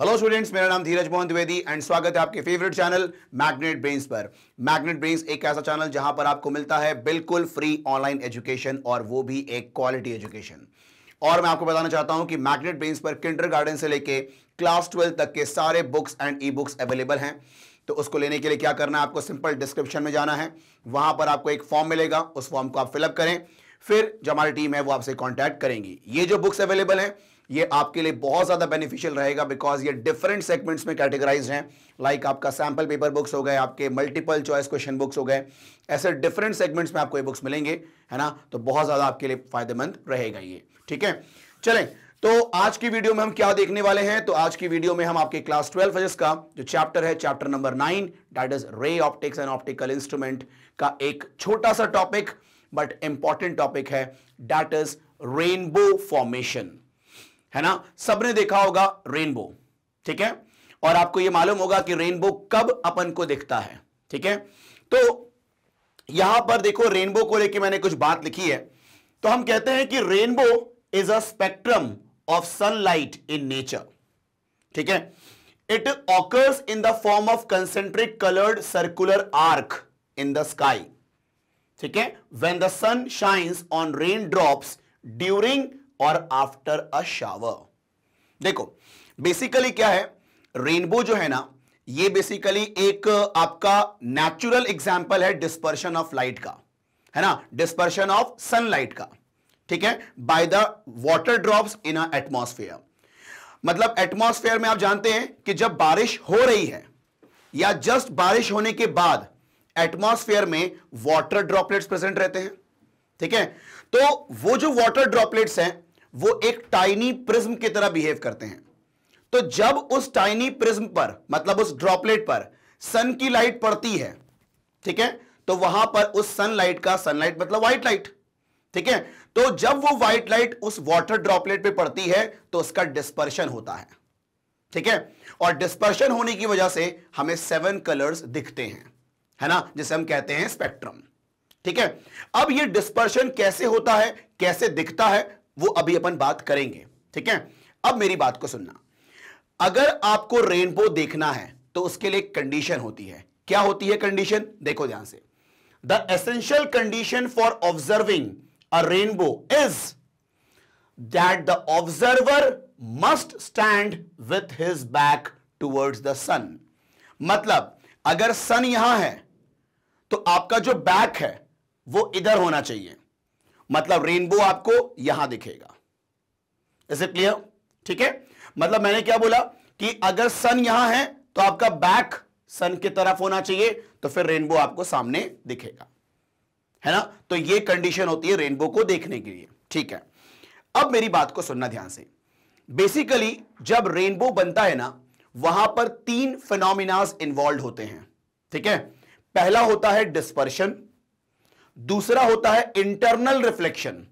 Hello students मेरा नाम धीरज Mohan Dwivedi and स्वागत है आपके फेवरेट चैनल मैग्नेट ब्रेन्स पर मैग्नेट ब्रेन्स एक ऐसा चैनल जहां पर आपको मिलता है बिल्कुल फ्री ऑनलाइन एजुकेशन और वो भी एक क्वालिटी एजुकेशन और मैं आपको बताना चाहता हूं कि मैग्नेट ब्रेन्स पर किंडर गार्डन से लेके क्लास ट्वेल्थ तक के सारे books and e books available हैं तो उसको लेने के लिए क्या करना है आपको सिंपल डिस्क्रिप्शन में जाना है वहां पर आपको एक फॉर्म मिलेगा उस फॉर्म को आप फिलअप करें फिर जो हमारी टीम है वो आपसे कॉन्टैक्ट करेंगी ये जो बुक्स अवेलेबल हैं ये आपके लिए बहुत ज़्यादा बेनिफिशियल रहेगा बिकॉज ये डिफरेंट सेगमेंट्स में कैटेगराइज हैं लाइक like आपका सैम्पल पेपर बुक्स हो गए आपके मल्टीपल चॉइस क्वेश्चन बुक्स हो गए ऐसे डिफरेंट सेगमेंट्स में आपको ये बुक्स मिलेंगे है ना तो बहुत ज़्यादा आपके लिए फायदेमंद रहेगा ये ठीक है चले तो आज की वीडियो में हम क्या देखने वाले हैं तो आज की वीडियो में हम आपके क्लास ट्वेल्व फिजिक्स का जो चैप्टर है chapter number nine that is ray optics and optical instrument का एक छोटा सा टॉपिक बट इंपॉर्टेंट टॉपिक है डेट इज रेनबो फॉर्मेशन है ना सबने देखा होगा रेनबो ठीक है और आपको यह मालूम होगा कि रेनबो कब अपन को दिखता है ठीक है तो यहां पर देखो रेनबो को लेकर मैंने कुछ बात लिखी है तो हम कहते हैं कि rainbow is a spectrum of sunlight in nature ठीक है it occurs in the form of concentric coloured circular arc in the sky ठीक है when the sun shines on rain drops during और आफ्टर अ शावर देखो basically क्या है rainbow जो है ना ये बेसिकली एक आपका नेचुरल एग्जाम्पल है डिस्पर्शन ऑफ लाइट का है ना डिस्पर्शन ऑफ सनलाइट का ठीक है by the water drops in a मतलब एटमॉस्फेयर में आप जानते हैं कि जब बारिश हो रही है या जस्ट बारिश होने के बाद एटमॉस्फेयर में वॉटर ड्रॉपलेट्स प्रेजेंट रहते हैं ठीक है तो वो जो वॉटर ड्रॉपलेट्स हैं वो एक टाइनी प्रिज्म की तरह बिहेव करते हैं तो जब उस टाइनी प्रिज्म पर मतलब उस ड्रॉपलेट पर सन की लाइट पड़ती है ठीक है तो वहां पर उस सनलाइट का सनलाइट मतलब व्हाइट लाइट ठीक है तो जब वो व्हाइट लाइट उस वाटर ड्रॉपलेट पे पड़ती है तो उसका डिस्पर्शन होता है ठीक है और डिस्पर्शन होने की वजह से हमें सेवन कलर्स दिखते हैं है ना जिसे हम कहते हैं स्पेक्ट्रम ठीक है अब ये डिस्पर्शन कैसे होता है कैसे दिखता है वो अभी अपन बात करेंगे ठीक है अब मेरी बात को सुनना अगर आपको रेनबो देखना है तो उसके लिए कंडीशन होती है क्या होती है कंडीशन देखो ध्यान से the essential condition for observing a rainbow is that the observer must stand with his back towards the sun मतलब अगर सन यहां है तो आपका जो बैक है वो इधर होना चाहिए मतलब रेनबो आपको यहां दिखेगा इसे क्लियर ठीक है मतलब मैंने क्या बोला कि अगर सन यहां है तो आपका बैक सन की तरफ होना चाहिए तो फिर रेनबो आपको सामने दिखेगा है ना तो ये कंडीशन होती है रेनबो को देखने के लिए ठीक है अब मेरी बात को सुनना ध्यान से बेसिकली जब रेनबो बनता है ना वहां पर तीन फिनोमिनाज इन्वॉल्व होते हैं ठीक है पहला होता है डिस्पर्शन दूसरा होता है इंटरनल रिफ्लेक्शन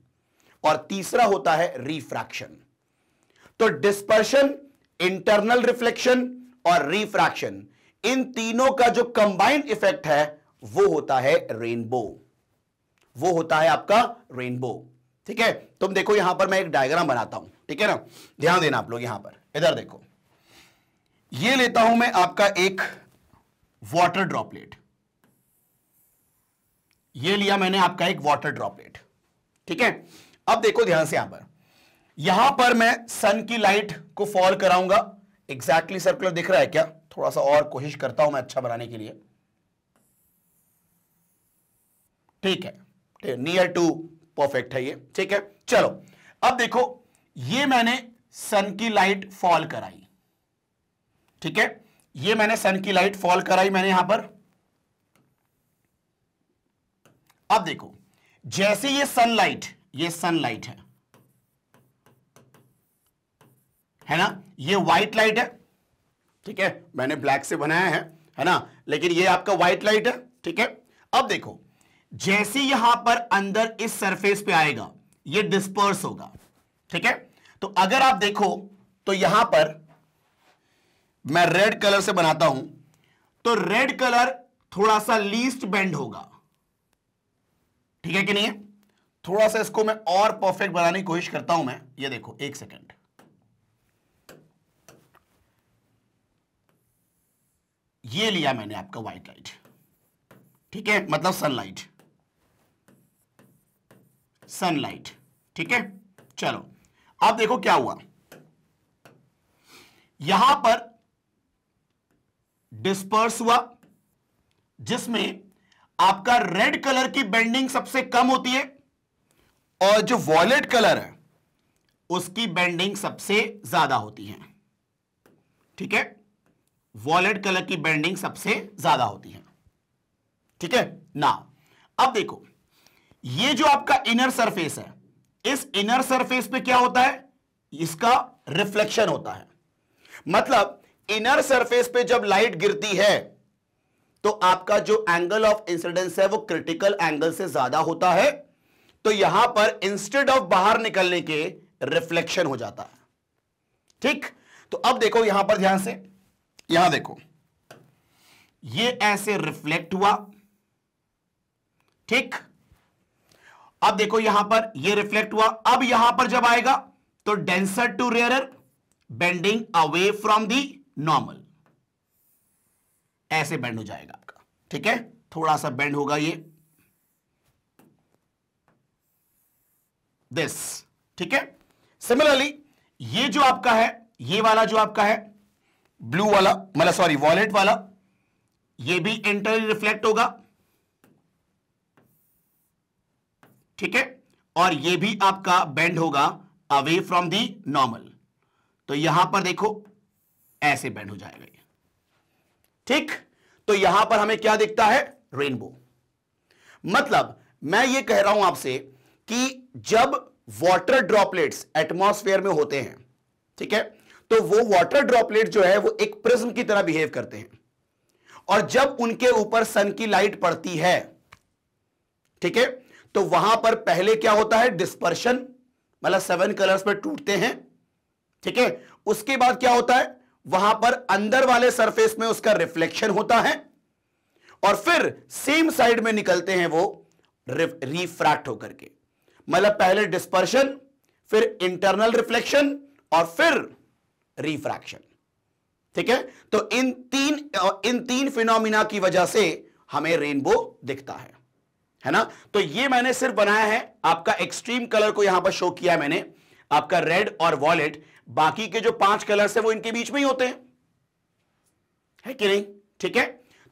और तीसरा होता है रिफ्रैक्शन तो डिस्पर्शन इंटरनल रिफ्लेक्शन और रिफ्रैक्शन इन तीनों का जो कंबाइंड इफेक्ट है वो होता है रेनबो वो होता है आपका रेनबो ठीक है तुम देखो यहां पर मैं एक डायग्राम बनाता हूं ठीक है ना ध्यान देना आप लोग यहां पर इधर देखो ये लेता हूं मैं आपका एक वाटर ड्रॉपलेट ये लिया मैंने आपका एक वाटर ड्रॉपलेट ठीक है अब देखो ध्यान से यहां पर यहां पर मैं सन की लाइट को फॉल कराऊंगा एग्जैक्टली exactly सर्कुलर दिख रहा है क्या थोड़ा सा और कोशिश करता हूं मैं अच्छा बनाने के लिए ठीक है नियर टू परफेक्ट है ये ठीक है चलो अब देखो ये मैंने सन की लाइट फॉल कराई ठीक है ये मैंने सन की लाइट फॉल कराई मैंने यहां पर अब देखो जैसे ये सनलाइट ये सनलाइट है है ना ये व्हाइट लाइट है ठीक है मैंने ब्लैक से बनाया है है ना लेकिन ये आपका व्हाइट लाइट है ठीक है अब देखो जैसे यहां पर अंदर इस सरफेस पे आएगा ये डिस्पर्स होगा ठीक है तो अगर आप देखो तो यहां पर मैं रेड कलर से बनाता हूं तो रेड कलर थोड़ा सा लीस्ट बेंड होगा ठीक है कि नहीं है थोड़ा सा इसको मैं और परफेक्ट बनाने की कोशिश करता हूं मैं ये देखो एक सेकेंड ये लिया मैंने आपका व्हाइट लाइट ठीक है मतलब सनलाइट सनलाइट ठीक है चलो अब देखो क्या हुआ यहां पर डिस्पर्स हुआ जिसमें आपका रेड कलर की बेंडिंग सबसे कम होती है और जो वॉयलेट कलर है उसकी बेंडिंग सबसे ज्यादा होती है ठीक है वॉयलेट कलर की बेंडिंग सबसे ज्यादा होती है ठीक है ना अब देखो ये जो आपका इनर सरफेस है इस इनर सरफेस पे क्या होता है इसका रिफ्लेक्शन होता है मतलब इनर सरफेस पे जब लाइट गिरती है तो आपका जो एंगल ऑफ इंसिडेंस है वो क्रिटिकल एंगल से ज्यादा होता है तो यहां पर इंस्टेड ऑफ बाहर निकलने के रिफ्लेक्शन हो जाता है ठीक तो अब देखो यहां पर ध्यान से यहां देखो ये ऐसे रिफ्लेक्ट हुआ ठीक अब देखो यहां पर ये रिफ्लेक्ट हुआ अब यहां पर जब आएगा तो denser to rare bending away from the normal ऐसे बैंड हो जाएगा आपका ठीक है थोड़ा सा बैंड होगा ये दिस ठीक है सिमिलरली ये जो आपका है ये वाला जो आपका है ब्लू वाला मतलब सॉरी वॉलेट वाला ये भी इंटरनली रिफ्लेक्ट होगा ठीक है और ये भी आपका बेंड होगा अवे फ्रॉम दी नॉर्मल तो यहां पर देखो ऐसे बेंड हो जाएगा ये ठीक तो यहां पर हमें क्या दिखता है रेनबो मतलब मैं ये कह रहा हूं आपसे कि जब वाटर ड्रॉपलेट्स एटमॉस्फेयर में होते हैं ठीक है तो वो वाटर ड्रॉपलेट जो है वो एक प्रिज्म की तरह बिहेव करते हैं और जब उनके ऊपर सन की लाइट पड़ती है ठीक है तो वहां पर पहले क्या होता है डिस्पर्शन मतलब सेवन कलर्स पर टूटते हैं ठीक है उसके बाद क्या होता है वहां पर अंदर वाले सरफेस में उसका रिफ्लेक्शन होता है और फिर सेम साइड में निकलते हैं वो रिफ्रैक्ट होकर के मतलब पहले डिस्पर्शन फिर इंटरनल रिफ्लेक्शन और फिर रिफ्रैक्शन ठीक है तो इन तीन इन तीन फिनोमिना की वजह से हमें रेनबो दिखता है है ना तो ये मैंने सिर्फ बनाया है आपका एक्सट्रीम कलर को यहां पर शो किया मैंने आपका रेड और वॉलेट बाकी के जो पांच कलर्स है वो इनके बीच में ही होते हैं है कि नहीं ठीक है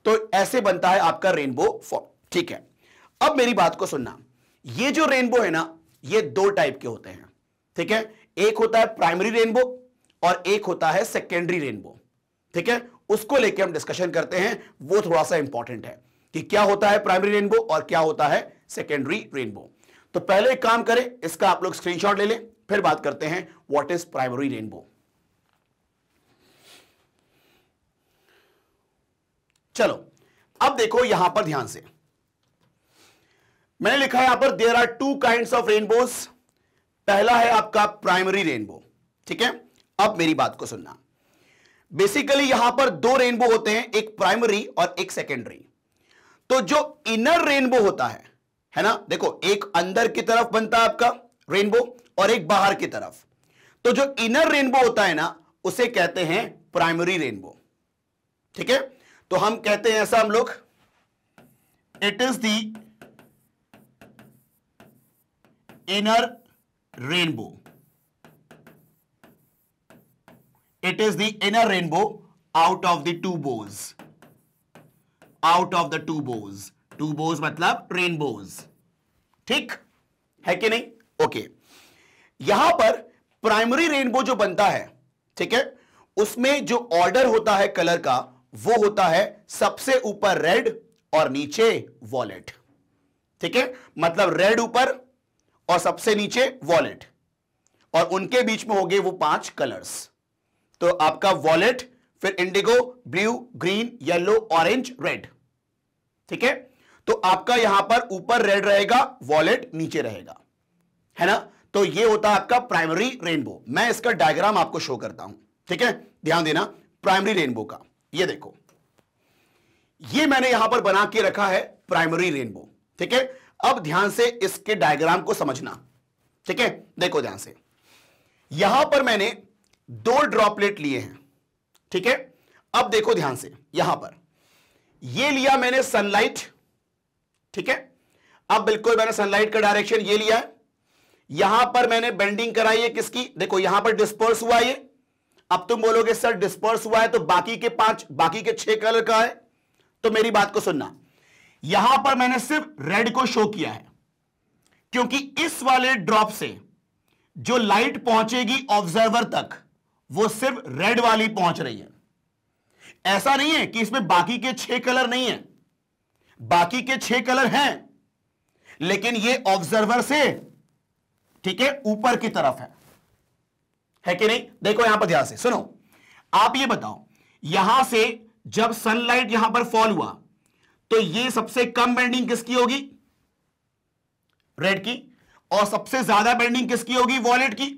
तो ऐसे बनता है आपका रेनबो फॉर्म ठीक है अब मेरी बात को सुनना ये जो रेनबो है ना ये दो टाइप के होते हैं ठीक है एक होता है प्राइमरी रेनबो और एक होता है सेकेंडरी रेनबो ठीक है उसको लेके हम डिस्कशन करते हैं वो थोड़ा सा इंपॉर्टेंट है कि क्या होता है प्राइमरी रेनबो और क्या होता है सेकेंडरी रेनबो तो पहले एक काम करें इसका आप लोग स्क्रीनशॉट ले लें फिर बात करते हैं व्हाट इज प्राइमरी रेनबो चलो अब देखो यहां पर ध्यान से मैंने लिखा है यहां पर there are two kind of rainbows पहला है आपका प्राइमरी रेनबो ठीक है अब मेरी बात को सुनना बेसिकली यहां पर दो रेनबो होते हैं एक प्राइमरी और एक सेकेंडरी तो जो इनर रेनबो होता है है ना देखो एक अंदर की तरफ बनता है आपका रेनबो और एक बाहर की तरफ तो जो इनर रेनबो होता है ना उसे कहते हैं प्राइमरी रेनबो ठीक है तो हम कहते हैं ऐसा हम लोग it is the inner rainbow it is the inner rainbow out of the two bows out of the two bows two bows मतलब रेनबोज ठीक है कि नहीं ओके okay. यहां पर प्राइमरी रेनबो जो बनता है ठीक है उसमें जो ऑर्डर होता है कलर का वो होता है सबसे ऊपर रेड और नीचे वॉलेट ठीक है मतलब रेड ऊपर और सबसे नीचे वॉलेट और उनके बीच में हो गए वो पांच कलर्स तो आपका वॉलेट फिर indigo blue green yellow orange red ठीक है तो आपका यहां पर ऊपर रेड रहेगा वॉलेट नीचे रहेगा है ना तो ये होता है आपका प्राइमरी रेनबो मैं इसका डायग्राम आपको शो करता हूं ठीक है ध्यान देना प्राइमरी रेनबो का ये देखो ये मैंने यहां पर बना के रखा है प्राइमरी रेनबो ठीक है अब ध्यान से इसके डायग्राम को समझना ठीक है देखो ध्यान से यहां पर मैंने दो ड्रॉपलेट लिए हैं ठीक है अब देखो ध्यान से यहां पर ये लिया मैंने सनलाइट ठीक है अब बिल्कुल मैंने सनलाइट का डायरेक्शन ये लिया है यहां पर मैंने बेंडिंग कराई है किसकी देखो यहां पर डिस्पर्स हुआ ये अब तुम बोलोगे सर डिस्पर्स हुआ है तो बाकी के पांच बाकी के छह कलर का है तो मेरी बात को सुनना यहां पर मैंने सिर्फ रेड को शो किया है क्योंकि इस वाले ड्रॉप से जो लाइट पहुंचेगी ऑब्जर्वर तक वो सिर्फ रेड वाली पहुंच रही है ऐसा नहीं है कि इसमें बाकी के छह कलर नहीं है बाकी के छह कलर हैं लेकिन ये ऑब्जर्वर से ठीक है ऊपर की तरफ है है कि नहीं देखो यहां पर ध्यान से सुनो आप ये बताओ यहां से जब सनलाइट यहां पर फॉल हुआ तो ये सबसे कम बेंडिंग किसकी होगी रेड की और सबसे ज्यादा बेंडिंग किसकी होगी वॉलेट की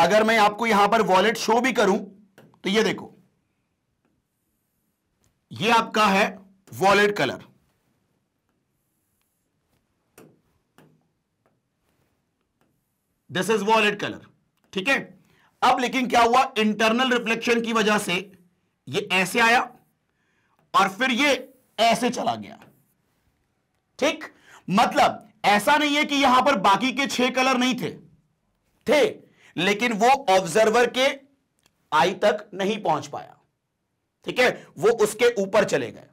अगर मैं आपको यहां पर वॉलेट शो भी करूं तो ये देखो ये आपका है violet colour this is violet colour ठीक है अब लेकिन क्या हुआ इंटरनल रिफ्लेक्शन की वजह से ये ऐसे आया और फिर ये ऐसे चला गया ठीक मतलब ऐसा नहीं है कि यहां पर बाकी के छह कलर नहीं थे थे लेकिन वो ऑब्जर्वर के आई तक नहीं पहुंच पाया ठीक है वो उसके ऊपर चले गए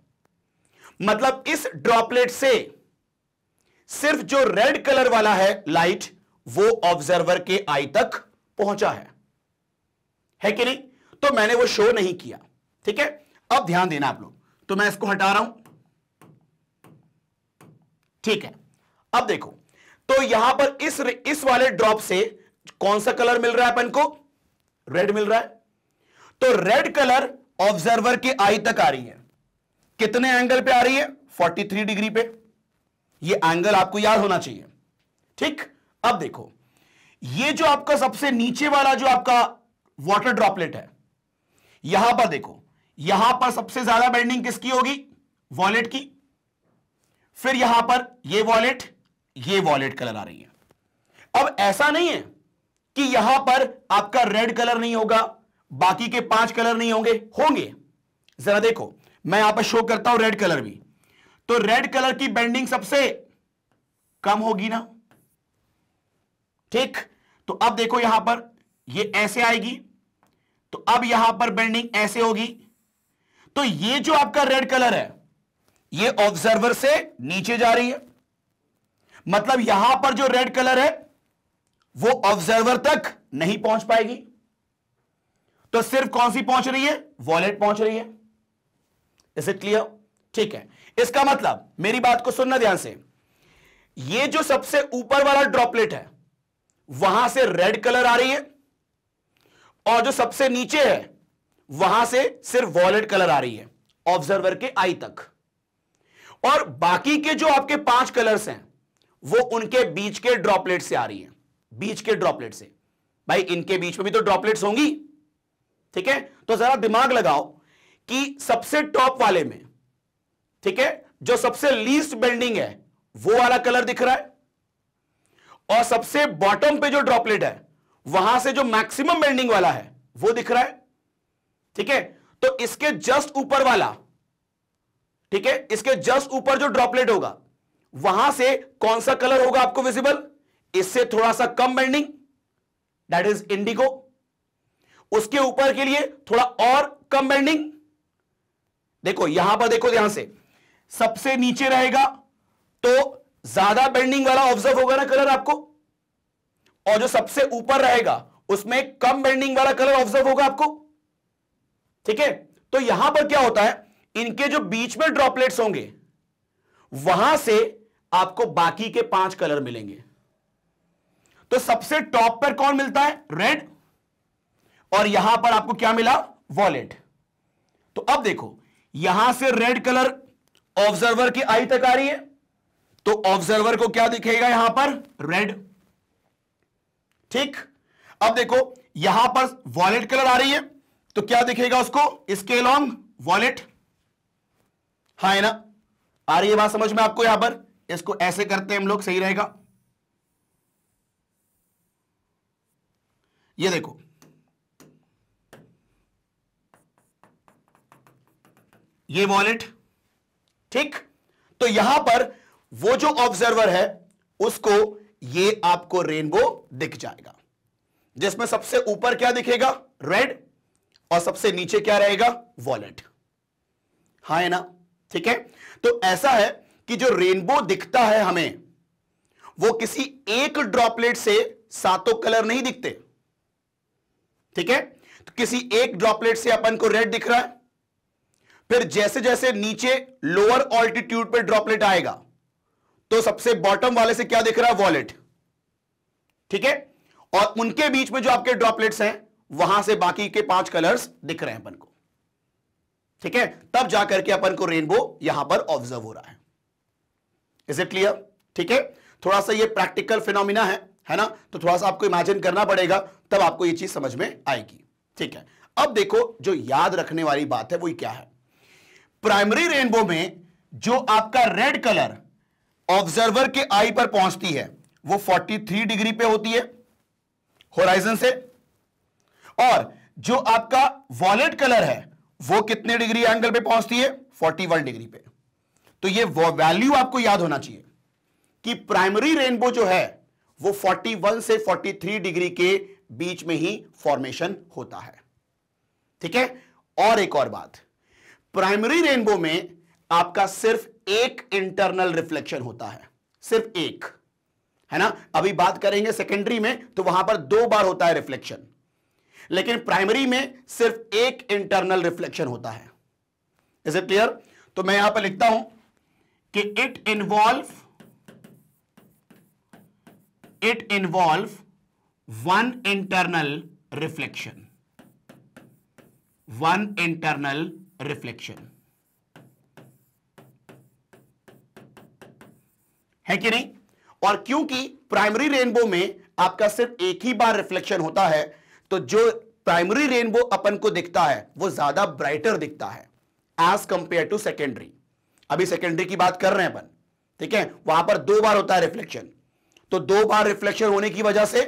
मतलब इस ड्रॉपलेट से सिर्फ जो रेड कलर वाला है लाइट वो ऑब्जर्वर के आई तक पहुंचा है है कि नहीं तो मैंने वो शो नहीं किया ठीक है अब ध्यान देना आप लोग तो मैं इसको हटा रहा हूं ठीक है अब देखो तो यहां पर इस इस वाले ड्रॉप से कौन सा कलर मिल रहा है अपन को रेड मिल रहा है तो रेड कलर ऑब्जर्वर के आई तक आ रही है कितने एंगल पे आ रही है 43 डिग्री पे ये एंगल आपको याद होना चाहिए ठीक अब देखो ये जो आपका सबसे नीचे वाला जो आपका वाटर ड्रॉपलेट है यहां पर देखो यहां पर सबसे ज्यादा बेंडिंग किसकी होगी वॉलेट की फिर यहां पर ये वॉलेट ये वॉलेट कलर आ रही है अब ऐसा नहीं है कि यहां पर आपका रेड कलर नहीं होगा बाकी के पांच कलर नहीं होंगे होंगे जरा देखो मैं यहां पर शो करता हूं रेड कलर भी तो रेड कलर की बेंडिंग सबसे कम होगी ना ठीक तो अब देखो यहां पर ये ऐसे आएगी तो अब यहां पर बेंडिंग ऐसे होगी तो ये जो आपका रेड कलर है ये ऑब्जर्वर से नीचे जा रही है मतलब यहां पर जो रेड कलर है वो ऑब्जर्वर तक नहीं पहुंच पाएगी तो सिर्फ कौन सी पहुंच रही है वॉलेट पहुंच रही है इज इट क्लियर ठीक है इसका मतलब मेरी बात को सुनना ध्यान से ये जो सबसे ऊपर वाला ड्रॉपलेट है वहां से रेड कलर आ रही है और जो सबसे नीचे है वहां से सिर्फ वॉलेट कलर आ रही है ऑब्जर्वर के आई तक और बाकी के जो आपके पांच कलर्स हैं वो उनके बीच के ड्रॉपलेट से आ रही है बीच के ड्रॉपलेट से भाई इनके बीच में भी तो ड्रॉपलेट्स होंगी ठीक है तो जरा दिमाग लगाओ कि सबसे टॉप वाले में ठीक है जो सबसे लीस्ट बेंडिंग है वो वाला कलर दिख रहा है और सबसे बॉटम पे जो ड्रॉपलेट है वहां से जो मैक्सिमम बेंडिंग वाला है वो दिख रहा है ठीक है तो इसके जस्ट ऊपर वाला ठीक है इसके जस्ट ऊपर जो ड्रॉपलेट होगा वहां से कौन सा कलर होगा आपको विजिबल इससे थोड़ा सा कम बेंडिंग दैट इज इंडिगो उसके ऊपर के लिए थोड़ा और कम बेंडिंग देखो यहां पर देखो ध्यान से सबसे नीचे रहेगा तो ज्यादा बेंडिंग वाला ऑब्जर्व होगा ना कलर आपको और जो सबसे ऊपर रहेगा उसमें कम बेंडिंग वाला कलर ऑब्जर्व होगा आपको ठीक है तो यहां पर क्या होता है इनके जो बीच में ड्रॉपलेट्स होंगे वहां से आपको बाकी के पांच कलर मिलेंगे तो सबसे टॉप पर कौन मिलता है रेड और यहां पर आपको क्या मिला वॉलेट तो अब देखो यहां से रेड कलर ऑब्जर्वर की आई तक आ रही है तो ऑब्जर्वर को क्या दिखेगा यहां पर रेड ठीक अब देखो यहां पर वॉलेट कलर आ रही है तो क्या दिखेगा उसको इसके लॉन्ग वॉलेट हा है ना आ रही है बात समझ में आपको यहां पर इसको ऐसे करते हैं हम लोग सही रहेगा ये देखो ये वॉलेट ठीक तो यहां पर वो जो ऑब्जर्वर है उसको ये आपको रेनबो दिख जाएगा जिसमें सबसे ऊपर क्या दिखेगा रेड और सबसे नीचे क्या रहेगा वॉलेट हा है ना ठीक है तो ऐसा है कि जो रेनबो दिखता है हमें वो किसी एक ड्रॉपलेट से सातों कलर नहीं दिखते ठीक है तो किसी एक ड्रॉपलेट से अपन को रेड दिख रहा है फिर जैसे जैसे नीचे लोअर ऑल्टीट्यूड पर ड्रॉपलेट आएगा तो सबसे बॉटम वाले से क्या दिख रहा है वॉलेट ठीक है और उनके बीच में जो आपके ड्रॉपलेट्स हैं वहां से बाकी के पांच कलर्स दिख रहे हैं अपन को ठीक है तब जाकर के अपन को रेनबो यहां पर ऑब्जर्व हो रहा है इज इट क्लियर ठीक है थोड़ा सा ये प्रैक्टिकल फिनोमिना है है ना तो थोड़ा सा आपको इमेजिन करना पड़ेगा तब आपको ये चीज समझ में आएगी ठीक है अब देखो जो याद रखने वाली बात है वो क्या है प्राइमरी रेनबो में जो आपका रेड कलर ऑब्जर्वर के आई पर पहुंचती है वो 43 डिग्री पे होती है होराइजन से और जो आपका वॉलेट कलर है वो कितने डिग्री एंगल पे पहुंचती है 41 डिग्री पे तो ये वैल्यू आपको याद होना चाहिए कि प्राइमरी रेनबो जो है वो 41 से 43 डिग्री के बीच में ही फॉर्मेशन होता है ठीक है और एक और बात प्राइमरी रेनबो में आपका सिर्फ एक इंटरनल रिफ्लेक्शन होता है सिर्फ एक है ना अभी बात करेंगे सेकेंडरी में तो वहां पर दो बार होता है रिफ्लेक्शन लेकिन प्राइमरी में सिर्फ एक इंटरनल रिफ्लेक्शन होता है इज इट क्लियर तो मैं यहां पर लिखता हूं कि it involve it involve one internal reflection one internal reflection है कि नहीं और क्योंकि प्राइमरी रेनबो में आपका सिर्फ एक ही बार रिफ्लेक्शन होता है तो जो प्राइमरी रेनबो अपन को दिखता है वो ज्यादा ब्राइटर दिखता है एज कंपेयर टू सेकेंडरी अभी सेकेंडरी की बात कर रहे हैं अपन ठीक है वहां पर दो बार होता है रिफ्लेक्शन तो दो बार रिफ्लेक्शन होने की वजह से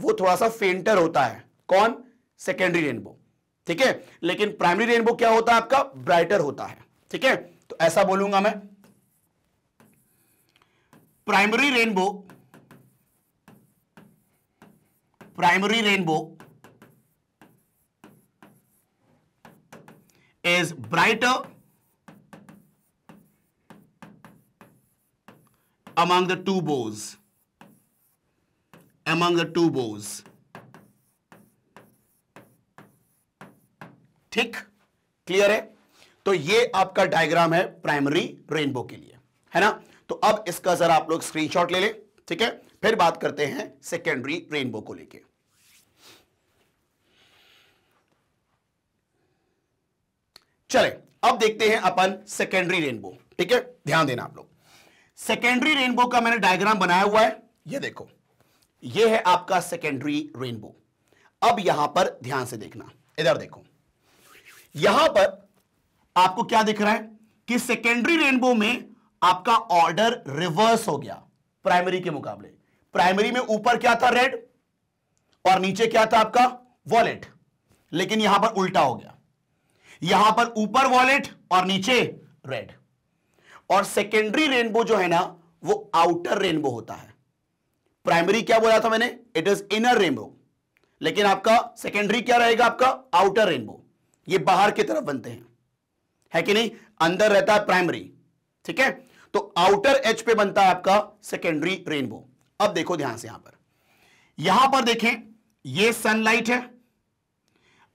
वो थोड़ा सा फेंटर होता है कौन सेकेंडरी रेनबो ठीक है लेकिन प्राइमरी रेनबो क्या होता है आपका ब्राइटर होता है ठीक है तो ऐसा बोलूंगा मैं primary rainbow primary rainbow is brighter among the two bows among the two bows ठीक क्लियर है तो ये आपका डायग्राम है प्राइमरी रेनबो के लिए है ना तो अब इसका जरा आप लोग स्क्रीनशॉट ले लें ठीक है फिर बात करते हैं सेकेंडरी रेनबो को लेके चले अब देखते हैं अपन सेकेंडरी रेनबो ठीक है ध्यान देना आप लोग सेकेंडरी रेनबो का मैंने डायग्राम बनाया हुआ है ये देखो ये है आपका सेकेंडरी रेनबो अब यहां पर ध्यान से देखना इधर देखो यहां पर आपको क्या दिख रहा है कि सेकेंडरी रेनबो में आपका ऑर्डर रिवर्स हो गया प्राइमरी के मुकाबले प्राइमरी में ऊपर क्या था रेड और नीचे क्या था आपका वॉलेट लेकिन यहां पर उल्टा हो गया यहां पर ऊपर वॉलेट और नीचे रेड और सेकेंडरी रेनबो जो है ना वो आउटर रेनबो होता है प्राइमरी क्या बोला था मैंने इट इज इनर रेनबो लेकिन आपका सेकेंडरी क्या रहेगा आपका आउटर रेनबो ये बाहर की तरफ बनते हैं है कि नहीं अंदर रहता है प्राइमरी ठीक है तो आउटर एच पे बनता है आपका सेकेंडरी रेनबो अब देखो ध्यान से यहां पर यहां पर देखें ये सनलाइट है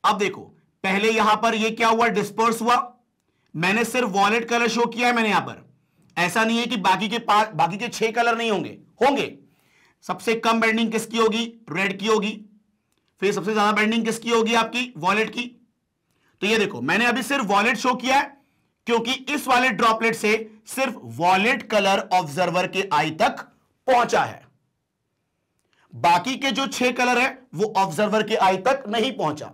अब देखो पहले यहां पर ये क्या हुआ डिस्पर्स हुआ मैंने सिर्फ वॉलेट कलर शो किया है मैंने यहां पर ऐसा नहीं है कि बाकी के पास बाकी के छह कलर नहीं होंगे होंगे सबसे कम बैंडिंग किसकी होगी रेड की होगी फिर सबसे ज्यादा बैंडिंग किसकी होगी आपकी वॉलेट की तो ये देखो मैंने अभी सिर्फ वॉलेट शो किया है क्योंकि इस वाले ड्रॉपलेट से सिर्फ वॉलेट कलर ऑब्जर्वर के आई तक पहुंचा है बाकी के जो छह कलर है वो ऑब्जर्वर के आई तक नहीं पहुंचा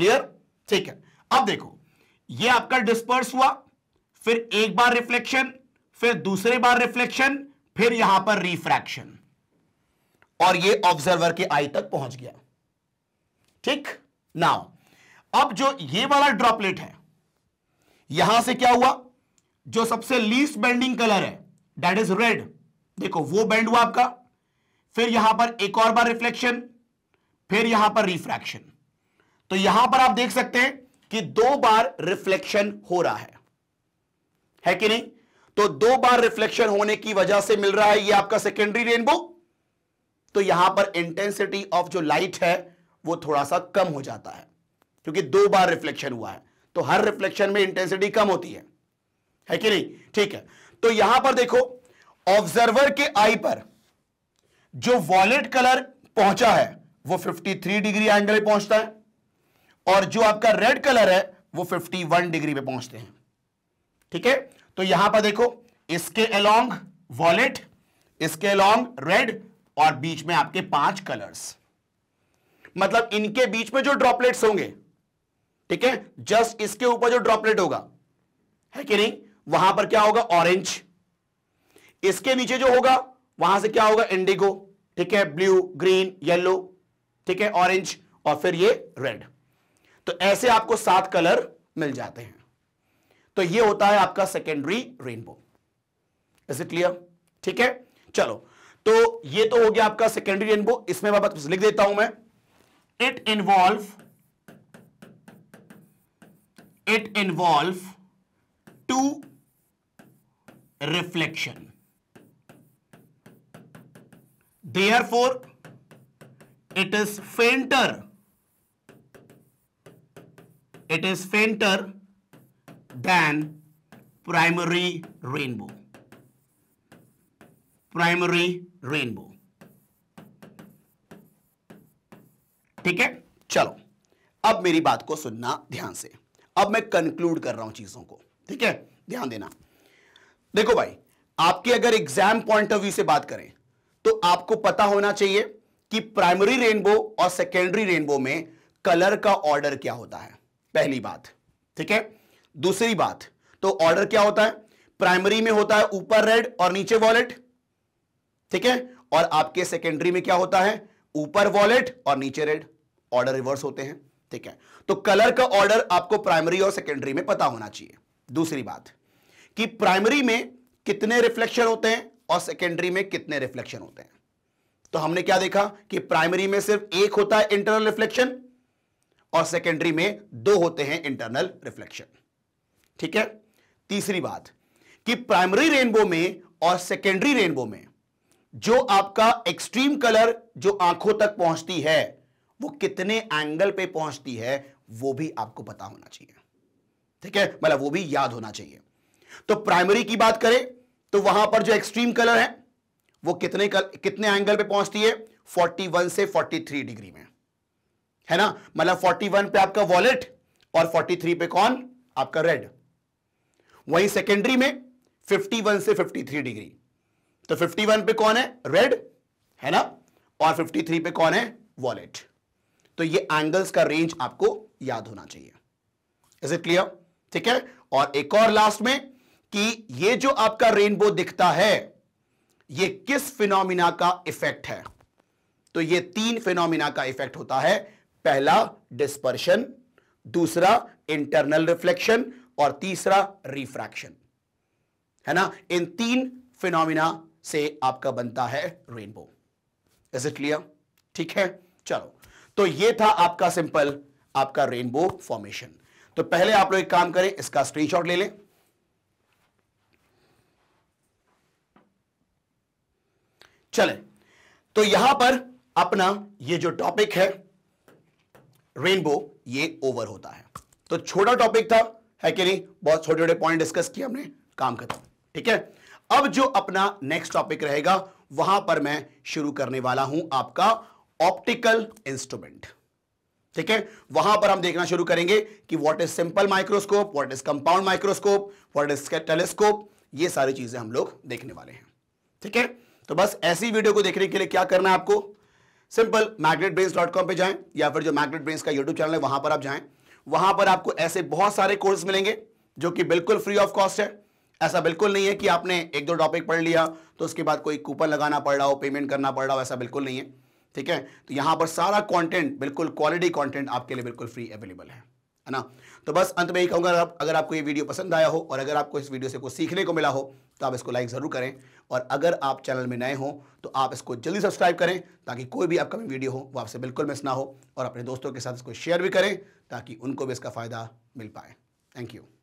क्लियर ठीक है अब देखो ये आपका डिस्पर्स हुआ फिर एक बार रिफ्लेक्शन फिर दूसरे बार रिफ्लेक्शन फिर यहां पर रिफ्रैक्शन और ये ऑब्जर्वर के आई तक पहुंच गया ठीक नाउ अब जो ये वाला ड्रॉपलेट है यहां से क्या हुआ जो सबसे लीस्ट बेंडिंग कलर है दैट इज रेड देखो वो बेंड हुआ आपका फिर यहां पर एक और बार रिफ्लेक्शन फिर यहां पर रिफ्रैक्शन तो यहां पर आप देख सकते हैं कि दो बार रिफ्लेक्शन हो रहा है है कि नहीं तो दो बार रिफ्लेक्शन होने की वजह से मिल रहा है ये आपका सेकेंडरी रेनबो तो यहां पर इंटेंसिटी ऑफ जो लाइट है वो थोड़ा सा कम हो जाता है क्योंकि दो बार रिफ्लेक्शन हुआ है तो हर रिफ्लेक्शन में इंटेंसिटी कम होती है है कि नहीं ठीक है तो यहां पर देखो ऑब्जर्वर के आई पर जो वॉलेट कलर पहुंचा है वो 53 डिग्री एंगल पे पहुंचता है और जो आपका रेड कलर है वो 51 डिग्री पे पहुंचते हैं ठीक है तो यहां पर देखो इसके अलोंग वॉलेट इसके अलोंग रेड और बीच में आपके पांच कलर्स मतलब इनके बीच में जो ड्रॉपलेट्स होंगे ठीक है जस्ट इसके ऊपर जो ड्रॉपलेट होगा है कि नहीं वहां पर क्या होगा ऑरेंज इसके नीचे जो होगा वहां से क्या होगा इंडिगो ठीक है ब्लू ग्रीन येलो ठीक है ऑरेंज और फिर ये रेड तो ऐसे आपको सात कलर मिल जाते हैं तो ये होता है आपका secondary rainbow is it clear ठीक है चलो तो ये तो हो गया आपका सेकेंडरी रेनबो इसमें मैं लिख देता हूं मैं it involve it involve two reflection. Therefore, it is fainter. It is fainter than primary rainbow. Primary rainbow. ठीक है चलो अब मेरी बात को सुनना ध्यान से अब मैं कंक्लूड कर रहा हूं चीजों को ठीक है ध्यान देना देखो भाई आपके अगर एग्जाम पॉइंट ऑफ व्यू से बात करें तो आपको पता होना चाहिए कि प्राइमरी रेनबो और सेकेंडरी रेनबो में कलर का ऑर्डर क्या होता है पहली बात ठीक है दूसरी बात तो ऑर्डर क्या होता है प्राइमरी में होता है ऊपर रेड और नीचे वॉलेट ठीक है और आपके सेकेंडरी में क्या होता है ऊपर वॉलेट और नीचे रेड ऑर्डर रिवर्स होते हैं ठीक है तो कलर का ऑर्डर आपको प्राइमरी और सेकेंडरी में पता होना चाहिए दूसरी बात कि प्राइमरी में कितने रिफ्लेक्शन होते हैं और सेकेंडरी में कितने रिफ्लेक्शन होते हैं तो हमने क्या देखा कि प्राइमरी में सिर्फ एक होता है इंटरनल रिफ्लेक्शन और सेकेंडरी में दो होते हैं इंटरनल रिफ्लेक्शन ठीक है तीसरी बात कि प्राइमरी रेनबो में और सेकेंडरी रेनबो में जो आपका एक्सट्रीम कलर जो आंखों तक पहुंचती है वो कितने एंगल पे पहुंचती है वो भी आपको पता होना चाहिए ठीक है मतलब वो भी याद होना चाहिए तो प्राइमरी की बात करें तो वहां पर जो एक्सट्रीम कलर है वो कितने कल, कितने एंगल पे पहुंचती है 41 से 43 डिग्री में है ना मतलब 41 पे आपका वॉलेट और 43 पे कौन आपका रेड वहीं सेकेंडरी में 51 से 53 डिग्री तो 51 पे कौन है रेड है ना और 53 पे कौन है वॉलेट तो ये एंगल्स का रेंज आपको याद होना चाहिए इज इट क्लियर ठीक है और एक और लास्ट में कि ये जो आपका रेनबो दिखता है ये किस फिनोमिना का इफेक्ट है तो ये तीन फिनोमिना का इफेक्ट होता है पहला डिस्पर्शन दूसरा इंटरनल रिफ्लेक्शन और तीसरा रिफ्रैक्शन है ना इन तीन फिनोमिना से आपका बनता है रेनबो इज इट क्लियर ठीक है चलो तो ये था आपका सिंपल आपका रेनबो फॉर्मेशन तो पहले आप लोग एक काम करें इसका स्क्रीनशॉट ले लें चले तो यहां पर अपना ये जो टॉपिक है रेनबो ये ओवर होता है तो छोटा टॉपिक था है कि नहीं बहुत छोटे छोटे पॉइंट डिस्कस किए हमने काम खत्म ठीक है अब जो अपना नेक्स्ट टॉपिक रहेगा वहां पर मैं शुरू करने वाला हूं आपका ऑप्टिकल इंस्ट्रूमेंट ठीक है वहां पर हम देखना शुरू करेंगे कि what is simple microscope what is compound microscope what is telescope ये सारी चीजें हम लोग देखने वाले हैं ठीक है तो बस ऐसी वीडियो को देखने के लिए क्या करना है आपको सिंपल मैग्नेट पर जाएं या फिर जो मैग्नेट ब्रेन्स का यूट्यूब चैनल है वहां पर आप जाएं वहां पर आपको ऐसे बहुत सारे कोर्स मिलेंगे जो कि बिल्कुल फ्री ऑफ कॉस्ट है ऐसा बिल्कुल नहीं है कि आपने एक दो टॉपिक पढ़ लिया तो उसके बाद कोई कूपन लगाना पड़ रहा हो पेमेंट करना पड़ रहा हो ऐसा बिल्कुल नहीं है ठीक है तो यहां पर सारा कॉन्टेंट बिल्कुल क्वालिटी कॉन्टेंट आपके लिए बिल्कुल फ्री अवेलेबल है ना तो बस अंत में ही कहूंगा अगर, अगर आपको ये वीडियो पसंद आया हो और अगर आपको इस वीडियो से कुछ सीखने को मिला हो तो आप इसको लाइक ज़रूर करें और अगर आप चैनल में नए हों तो आप इसको जल्दी सब्सक्राइब करें ताकि कोई भी अपकमिंग वीडियो हो वो आपसे बिल्कुल मिस ना हो और अपने दोस्तों के साथ इसको शेयर भी करें ताकि उनको भी इसका फ़ायदा मिल पाए थैंक यू